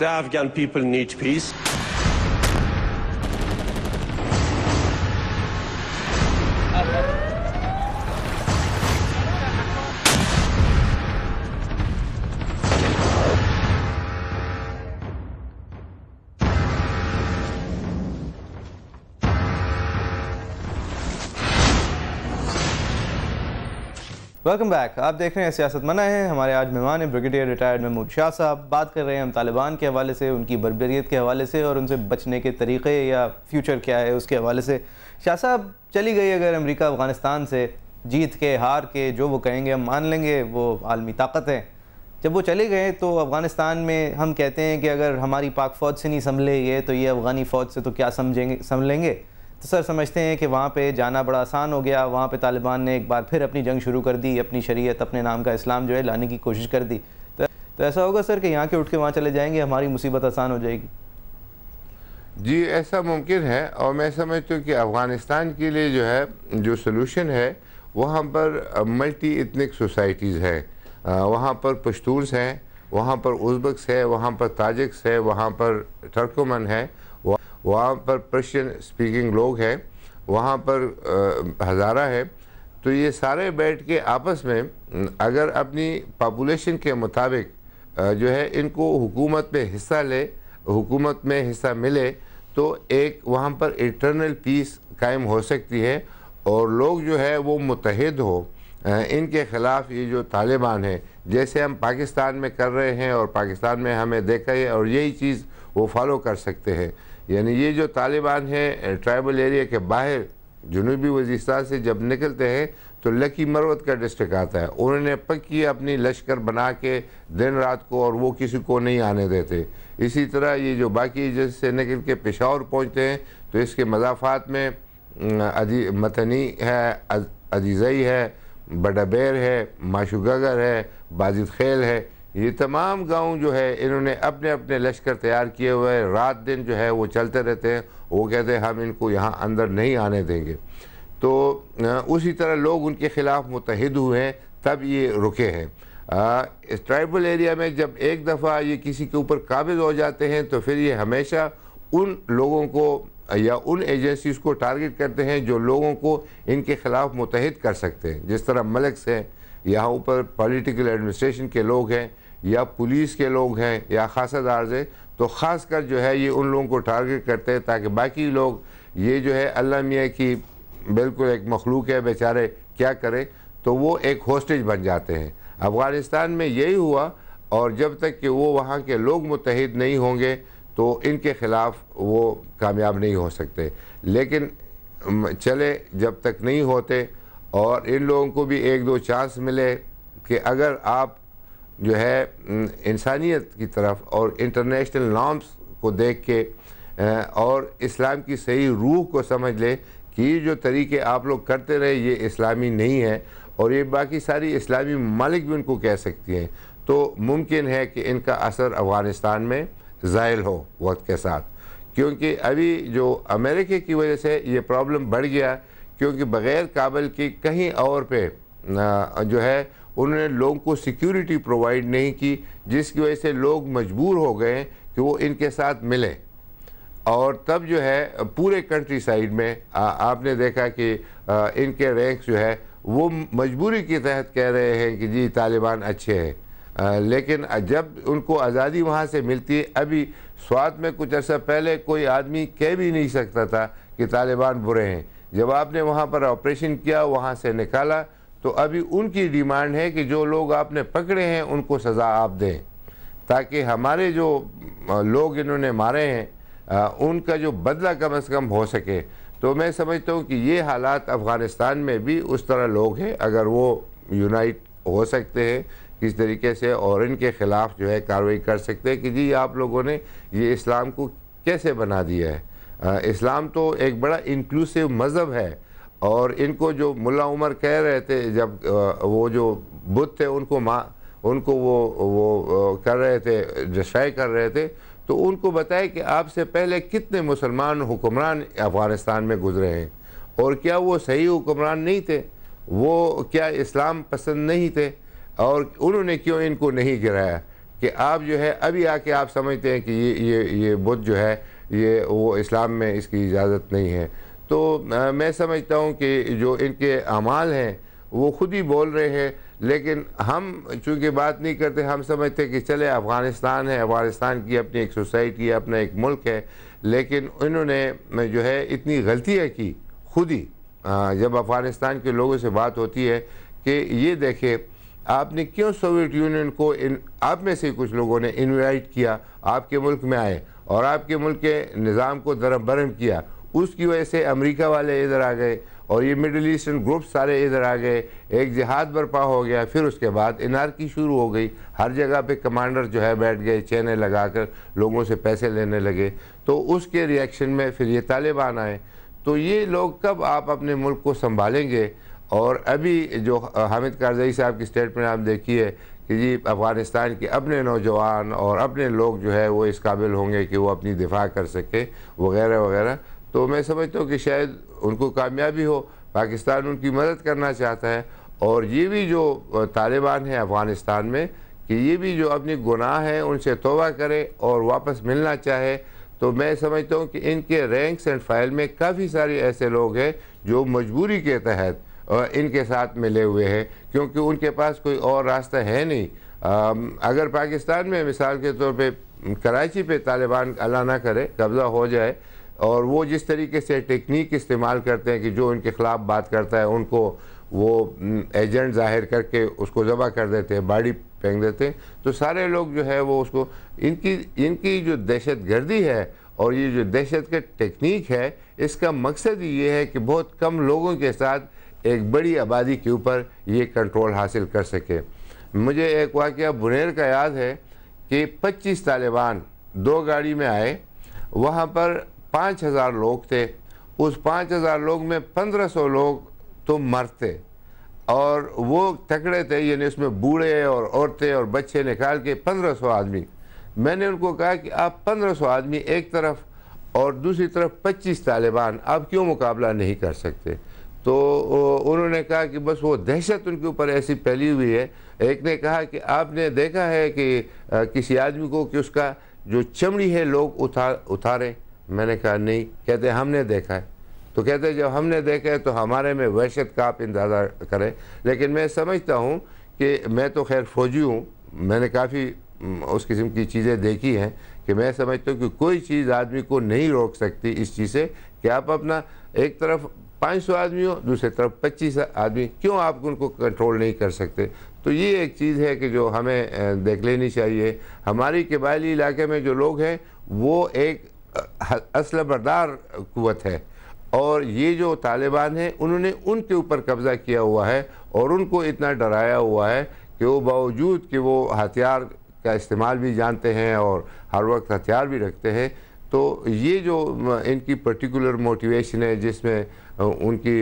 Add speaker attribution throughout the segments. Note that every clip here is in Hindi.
Speaker 1: The Afghan people need peace.
Speaker 2: Welcome back आप देख रहे हैं सियासत मना है हमारे आज मेहमान हैं ब्रिगेडियर रिटायर्ड महमूद शाह साहब बात कर रहे हैं हम तालिबान के हवाले से उनकी बरबरीत के हवाले से और उनसे बचने के तरीक़े या फ्यूचर क्या है उसके हवाले से शाह साहब चली गई अगर अमेरिका अफ़गानिस्तान से जीत के हार के जो वो कहेंगे हम मान लेंगे वो आलमी ताकत है जब वो चले गए तो अफ़गानिस्तान में हम कहते हैं कि अगर हमारी पाक फ़ौज से नहीं संभले ये तो ये अफ़गानी फ़ौज से तो क्या समझेंगे संभलेंगे तो सर समझते हैं कि वहाँ पे जाना बड़ा आसान हो गया वहाँ पे तालिबान ने एक बार फिर अपनी जंग शुरू कर दी अपनी शरीयत अपने नाम का इस्लाम जो है लाने की कोशिश कर दी तो, तो ऐसा होगा सर कि यहाँ के उठ के वहाँ चले जाएँगे हमारी
Speaker 1: मुसीबत आसान हो जाएगी जी ऐसा मुमकिन है और मैं समझता हूँ कि अफ़गानिस्तान के लिए जो है जो सोलूशन है वहाँ पर मल्टी इतनिक सोसाइटीज़ हैं वहाँ पर पश्तूनस हैं वहाँ पर उजबक्स है वहाँ पर ताजिक्स है वहाँ पर टर्कमन है वहाँ पर पर्शियन स्पीकिंग लोग हैं वहाँ पर हज़ारा है तो ये सारे बैठ के आपस में अगर अपनी पापुलेशन के मुताबिक जो है इनको हुकूमत में हिस्सा ले हुकूमत में हिस्सा मिले तो एक वहाँ पर इंटरनल पीस कायम हो सकती है और लोग जो है वो मुतहद हो इनके ख़िलाफ़ ये जो तालिबान है जैसे हम पाकिस्तान में कर रहे हैं और पाकिस्तान में हमें देखा है और यही चीज़ वो फॉलो कर सकते हैं यानी ये जो तालिबान है ट्राइबल एरिया के बाहर जनूबी वजीस्तान से जब निकलते हैं तो लकी मरवत का डिस्ट्रिक्ट आता है उन्होंने पक्की अपनी लश्कर बना के दिन रात को और वो किसी को नहीं आने देते इसी तरह ये जो बाकी जैसे निकल के पेशावर पहुँचते हैं तो इसके मजाफात में मथनी मतनी है अजीज़ई है बडबेर है माशुगगर है बाजिद खेल है ये तमाम गांव जो है इन्होंने अपने अपने लश्कर तैयार किए हुए हैं रात दिन जो है वो चलते रहते हैं वो कहते हैं हम इनको यहाँ अंदर नहीं आने देंगे तो उसी तरह लोग उनके ख़िलाफ़ मुतहद हुए हैं तब ये रुके हैं इस ट्राइबल एरिया में जब एक दफ़ा ये किसी के ऊपर काबिज हो जाते हैं तो फिर ये हमेशा उन लोगों को या उन एजेंसीज को टारगेट करते हैं जो लोगों को इनके ख़िलाफ़ मुतहद कर सकते हैं जिस तरह मलक्स हैं यहाँ ऊपर पॉलिटिकल एडमिनिस्ट्रेशन के लोग हैं या पुलिस के लोग हैं या खासादार है तो ख़ास कर जो है ये उन लोगों को टारगेट करते हैं ताकि बाकी लोग ये जो है अल्लाह मियाँ की बिल्कुल एक मखलूक है बेचारे क्या करें तो वो एक होस्टेज बन जाते हैं अफ़गानिस्तान में यही हुआ और जब तक कि वो वहाँ के लोग मुतहद नहीं होंगे तो इनके ख़िलाफ़ वो कामयाब नहीं हो सकते लेकिन चले जब तक नहीं होते और इन लोगों को भी एक दो चांस मिले कि अगर आप जो है इंसानियत की तरफ और इंटरनेशनल नॉर्म्स को देख के और इस्लाम की सही रूह को समझ ले कि ये जो तरीके आप लोग करते रहे ये इस्लामी नहीं है और ये बाकी सारी इस्लामी मालिक भी उनको कह सकती हैं तो मुमकिन है कि इनका असर अफ़गानिस्तान में ज़ायल हो वक्त के साथ क्योंकि अभी जो अमेरिके की वजह से ये प्रॉब्लम बढ़ गया क्योंकि बग़ैर काबल की कहीं और पे जो है उन्होंने लोगों को सिक्योरिटी प्रोवाइड नहीं की जिसकी वजह से लोग मजबूर हो गए कि वो इनके साथ मिलें और तब जो है पूरे कंट्री साइड में आ, आपने देखा कि आ, इनके रैंक्स जो है वो मजबूरी के तहत कह रहे हैं कि जी तालिबान अच्छे हैं लेकिन जब उनको आज़ादी वहाँ से मिलती है अभी स्वाद में कुछ अर्सा पहले कोई आदमी कह भी नहीं सकता था कि तालिबान बुरे हैं जब आपने वहाँ पर ऑपरेशन किया वहाँ से निकाला तो अभी उनकी डिमांड है कि जो लोग आपने पकड़े हैं उनको सज़ा आप दें ताकि हमारे जो लोग इन्होंने मारे हैं आ, उनका जो बदला कम अज़ कम हो सके तो मैं समझता हूँ कि ये हालात अफ़गानिस्तान में भी उस तरह लोग हैं अगर वो यूनाइट हो सकते हैं किस तरीके से और इनके ख़िलाफ़ जो है कार्रवाई कर सकते हैं कि जी आप लोगों ने ये इस्लाम को कैसे बना दिया है आ, इस्लाम तो एक बड़ा इंक्लूसिव मज़हब है और इनको जो मुल्ला उमर कह रहे थे जब वो जो बुद्ध थे उनको माँ उनको वो वो कर रहे थे डिस्ट्राई कर रहे थे तो उनको बताए कि आपसे पहले कितने मुसलमान हुक्मरान अफ़गानिस्तान में गुजरे हैं और क्या वो सही हुक्मरान नहीं थे वो क्या इस्लाम पसंद नहीं थे और उन्होंने क्यों इनको नहीं गिराया कि आप जो है अभी आके आप समझते हैं कि ये ये ये बुद्ध जो है ये वो इस्लाम में इसकी इजाज़त नहीं है तो आ, मैं समझता हूँ कि जो इनके अमाल हैं वो खुद ही बोल रहे हैं लेकिन हम चूंकि बात नहीं करते हम समझते कि चले अफ़गानिस्तान है अफ़गानिस्तान की अपनी एक सोसाइटी है अपना एक मुल्क है लेकिन इन्होंने जो है इतनी गलतियाँ की खुद ही जब अफ़गानिस्तान के लोगों से बात होती है कि ये देखे आपने क्यों सोवियत यूनियन को इन आप में से कुछ लोगों ने इनवाइट किया आपके मुल्क में आए और आपके मुल्क के निज़ाम को दरम बरम किया उसकी वजह से अमेरिका वाले इधर आ गए और ये मिडिल ईस्टर्न ग्रुप सारे इधर आ गए एक जिहाद बर्पा हो गया फिर उसके बाद इनारकी शुरू हो गई हर जगह पे कमांडर जो है बैठ गए चैने लगाकर लोगों से पैसे लेने लगे तो उसके रिएक्शन में फिर ये तालिबान आए तो ये लोग कब आप अपने मुल्क को संभालेंगे और अभी जो हामिद कारजई साहब की स्टेटमेंट आप देखिए कि जी अफ़गानिस्तान के अपने नौजवान और अपने लोग जो है वो इस काबिल होंगे कि वो अपनी दिफा कर सके वगैरह वगैरह तो मैं समझता हूँ कि शायद उनको कामयाबी हो पाकिस्तान उनकी मदद करना चाहता है और ये भी जो तालिबान है अफ़गानिस्तान में कि ये भी जो अपनी गुनाह है उनसे तोबा करे और वापस मिलना चाहे तो मैं समझता हूँ कि इनके रैंक्स एंड फाइल में काफ़ी सारे ऐसे लोग हैं जो मजबूरी के तहत इनके साथ मिले हुए हैं क्योंकि उनके पास कोई और रास्ता है नहीं अगर पाकिस्तान में मिसाल के तौर पे कराची पे तालिबान अल्लाह ना करे कब्ज़ा हो जाए और वो जिस तरीके से टेक्निक इस्तेमाल करते हैं कि जो उनके ख़िलाफ़ बात करता है उनको वो एजेंट ज़ाहिर करके उसको ज़बा कर देते हैं बाड़ी फेंक देते हैं तो सारे लोग जो है वो उसको इनकी इनकी जो दहशत गर्दी है और ये जो दहशत का टेक्निक है इसका मकसद ये है कि बहुत कम लोगों के साथ एक बड़ी आबादी के ऊपर ये कंट्रोल हासिल कर सके मुझे एक वाक़ बुनेर का याद है कि 25 तालिबान दो गाड़ी में आए वहाँ पर पाँच हज़ार लोग थे उस पाँच हज़ार लोग में पंद्रह सौ लोग तो मरते और वो तकड़े थे यानी उसमें बूढ़े और औरतें और बच्चे निकाल के पंद्रह सौ आदमी मैंने उनको कहा कि आप पंद्रह सौ आदमी एक तरफ और दूसरी तरफ पच्चीस तालिबान आप क्यों मुकाबला नहीं कर सकते तो उन्होंने कहा कि बस वो दहशत उनके ऊपर ऐसी फैली हुई है एक ने कहा कि आपने देखा है कि किसी आदमी को कि उसका जो चमड़ी है लोग उठा उतारें मैंने कहा नहीं कहते हमने देखा है तो कहते जब हमने देखा है तो हमारे में वहशत का आप इंतज़ार करें लेकिन मैं समझता हूँ कि मैं तो खैर फौजी हूँ मैंने काफ़ी उस किस्म की चीज़ें देखी हैं कि मैं समझता हूँ कि कोई चीज़ आदमी को नहीं रोक सकती इस चीज़ से कि आप अपना एक तरफ 500 आदमी हो दूसरी तरफ 25 आदमी क्यों आप उनको कंट्रोल नहीं कर सकते तो ये एक चीज़ है कि जो हमें देख लेनी चाहिए हमारी कबायली इलाके में जो लोग हैं वो एक असल बरदार कुत है और ये जो तालिबान हैं उन्होंने उनके ऊपर कब्ज़ा किया हुआ है और उनको इतना डराया हुआ है कि वो बावजूद कि वो हथियार का इस्तेमाल भी जानते हैं और हर वक्त हथियार भी रखते हैं तो ये जो इनकी पर्टिकुलर मोटिवेशन है जिसमें उनकी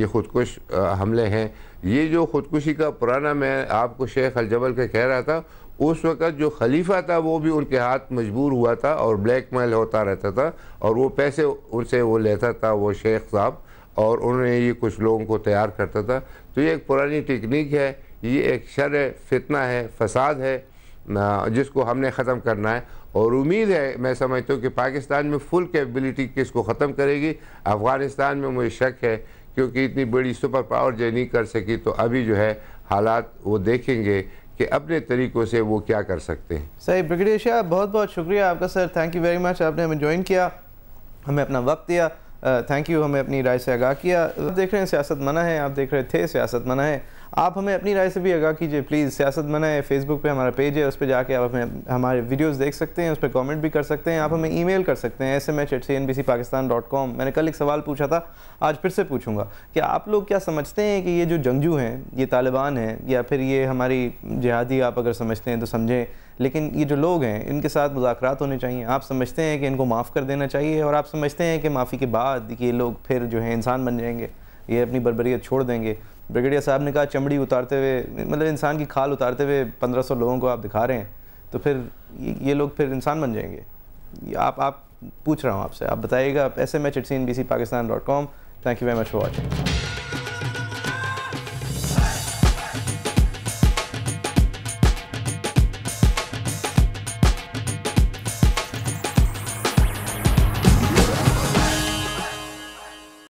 Speaker 1: ये खुदकुश हमले हैं ये जो खुदकुशी का पुराना मैं आपको शेख अलजबल के कह रहा था उस वक़्त जो खलीफा था वो भी उनके हाथ मजबूर हुआ था और ब्लैक मेल होता रहता था और वो पैसे उनसे वो लेता था वो शेख साहब और उन्होंने ये कुछ लोगों को तैयार करता था तो ये एक पुरानी टेक्निक है ये एक शर फितना है फसाद है जिसको हमने ख़त्म करना है और उम्मीद है मैं समझता हूँ कि पाकिस्तान में फुल कैपेबिलिटी किसको ख़त्म करेगी अफ़गानिस्तान में मुझे शक है क्योंकि इतनी बड़ी सुपर पावर जो नहीं कर सकी तो अभी जो है हालात वो देखेंगे कि अपने तरीक़ों से वो क्या कर सकते हैं
Speaker 2: सही ब्रिगेडियर शाह बहुत बहुत शुक्रिया आपका sir thank you very much आपने हमें ज्वाइन किया हमें अपना वक्त दिया थैंक uh, यू हमें अपनी राय से आगाह किया आप देख रहे हैं सियासत मना है आप देख रहे थे सियासत मना है आप हमें अपनी राय से भी आगाह कीजिए प्लीज़ सियासत मना है फेसबुक पे हमारा पेज है उस पर जाके आप हमें हमारे वीडियोस देख सकते हैं उस पर कमेंट भी कर सकते हैं आप हमें ईमेल कर सकते हैं S M H C N B C Pakistan dot com मैंने कल एक सवाल पूछा था आज फिर से पूछूंगा कि आप लोग क्या समझते हैं कि ये जो जंगजू हैं ये तालिबान हैं या फिर ये हमारी जिहादी आप अगर समझते हैं तो समझें लेकिन ये जो लोग हैं इनके साथ मुजाकर होने चाहिए आप समझते हैं कि इनको माफ़ कर देना चाहिए और आप समझते हैं कि माफ़ी के बाद ये लोग फिर जो है इंसान बन जाएंगे ये अपनी बरबरीत छोड़ देंगे ब्रिगेडियर साहब ने कहा चमड़ी उतारते हुए मतलब इंसान की खाल उतारते हुए पंद्रह सौ लोगों को आप दिखा रहे हैं तो फिर ये लोग फिर इंसान बन जाएंगे आप आप पूछ रहा हूँ आपसे आप बताइएगा S M H at C N B C Pakistan dot com thank you very much for watching